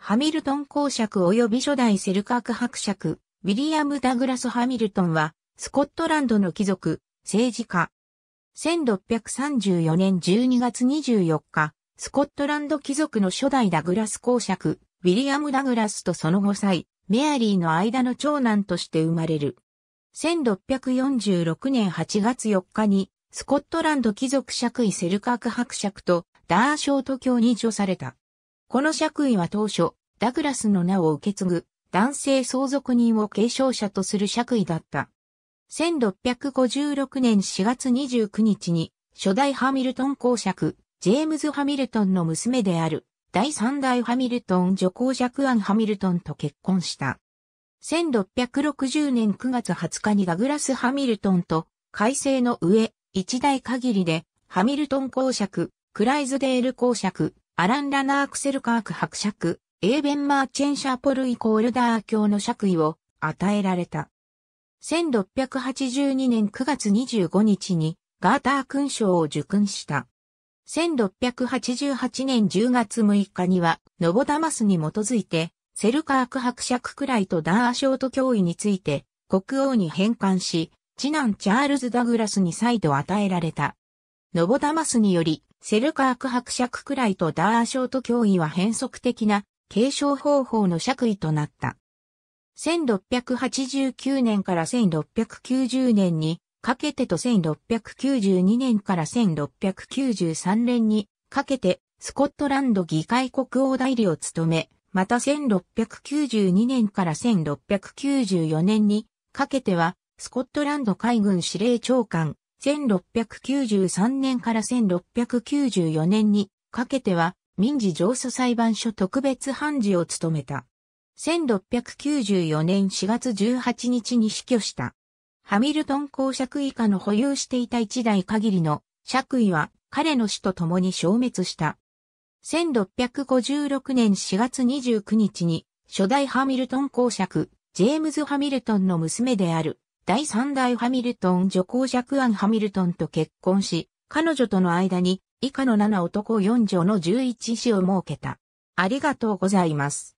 ハミルトン公爵及び初代セルカーク伯爵、ウィリアム・ダグラス・ハミルトンは、スコットランドの貴族、政治家。1634年12月24日、スコットランド貴族の初代ダグラス公爵、ウィリアム・ダグラスとその後妻、メアリーの間の長男として生まれる。1646年8月4日に、スコットランド貴族爵位セルカーク伯爵とダーショート教に除された。この爵位は当初、ダグラスの名を受け継ぐ男性相続人を継承者とする爵位だった。1656年4月29日に、初代ハミルトン公爵、ジェームズ・ハミルトンの娘である、第三代ハミルトン女公爵アン・ハミルトンと結婚した。1660年9月20日にダグラス・ハミルトンと、改正の上、一代限りで、ハミルトン公爵、クライズデール公爵、アラン・ラナークセルカーク伯爵、エーベン・マーチェン・シャーポルイコールダー教の爵位を与えられた。1682年9月25日にガーター勲章を受勲した。1688年10月6日には、ノボダマスに基づいて、セルカーク伯爵くらいとダーアショート教位について、国王に返還し、次男チャールズ・ダグラスに再度与えられた。ノボダマスにより、セルカーク伯爵くらいとダーショート脅威は変則的な継承方法の爵位となった。1689年から1690年にかけてと1692年から1693年にかけてスコットランド議会国王代理を務め、また1692年から1694年にかけてはスコットランド海軍司令長官1693年から1694年にかけては民事上訴裁判所特別判事を務めた。1694年4月18日に死去した。ハミルトン公爵以下の保有していた一代限りの爵位は彼の死と共に消滅した。1656年4月29日に初代ハミルトン公爵、ジェームズ・ハミルトンの娘である第三代ハミルトン女皇ジクアン・ハミルトンと結婚し、彼女との間に以下の7男4女の11子を設けた。ありがとうございます。